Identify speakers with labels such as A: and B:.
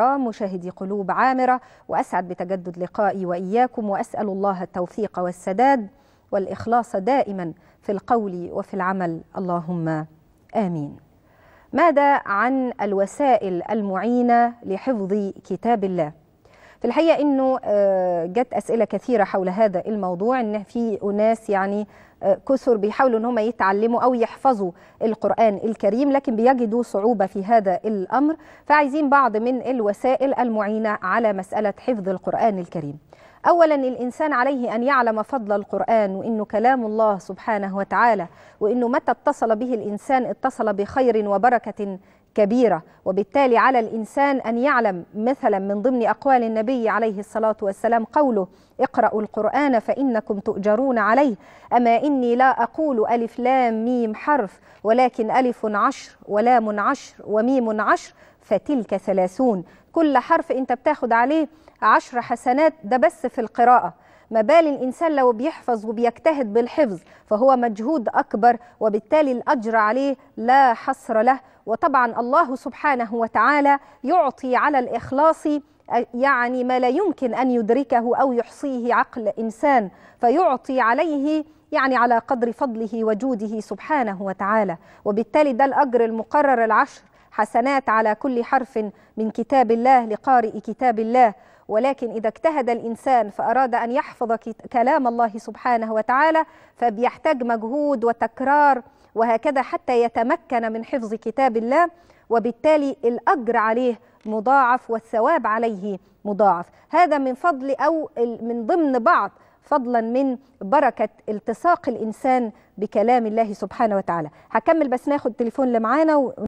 A: مشاهدي قلوب عامرة وأسعد بتجدد لقائي وإياكم وأسأل الله التوفيق والسداد والإخلاص دائما في القول وفي العمل اللهم آمين ماذا عن الوسائل المعينة لحفظ كتاب الله؟ في الحقيقه انه آه، جت اسئله كثيره حول هذا الموضوع ان في اناس يعني آه، كثر بيحاولوا ان هم يتعلموا او يحفظوا القران الكريم لكن بيجدوا صعوبه في هذا الامر فعايزين بعض من الوسائل المعينه على مساله حفظ القران الكريم اولا الانسان عليه ان يعلم فضل القران وانه كلام الله سبحانه وتعالى وانه متى اتصل به الانسان اتصل بخير وبركه كبيرة وبالتالي على الإنسان أن يعلم مثلا من ضمن أقوال النبي عليه الصلاة والسلام قوله اقرأوا القرآن فإنكم تؤجرون عليه أما إني لا أقول ألف لام ميم حرف ولكن ألف عشر ولام عشر وميم عشر فتلك ثلاثون كل حرف أنت بتاخد عليه عشر حسنات ده بس في القراءة ما بال الإنسان لو بيحفظ وبيجتهد بالحفظ فهو مجهود أكبر وبالتالي الأجر عليه لا حصر له وطبعا الله سبحانه وتعالى يعطي على الإخلاص يعني ما لا يمكن أن يدركه أو يحصيه عقل إنسان فيعطي عليه يعني على قدر فضله وجوده سبحانه وتعالى وبالتالي ده الأجر المقرر العشر حسنات على كل حرف من كتاب الله لقارئ كتاب الله ولكن إذا اجتهد الإنسان فأراد أن يحفظ كلام الله سبحانه وتعالى فبيحتاج مجهود وتكرار وهكذا حتى يتمكن من حفظ كتاب الله وبالتالي الأجر عليه مضاعف والثواب عليه مضاعف هذا من فضل أو من ضمن بعض فضلا من بركة التصاق الإنسان بكلام الله سبحانه وتعالى هكمل بس ناخد تليفون اللي معانا و...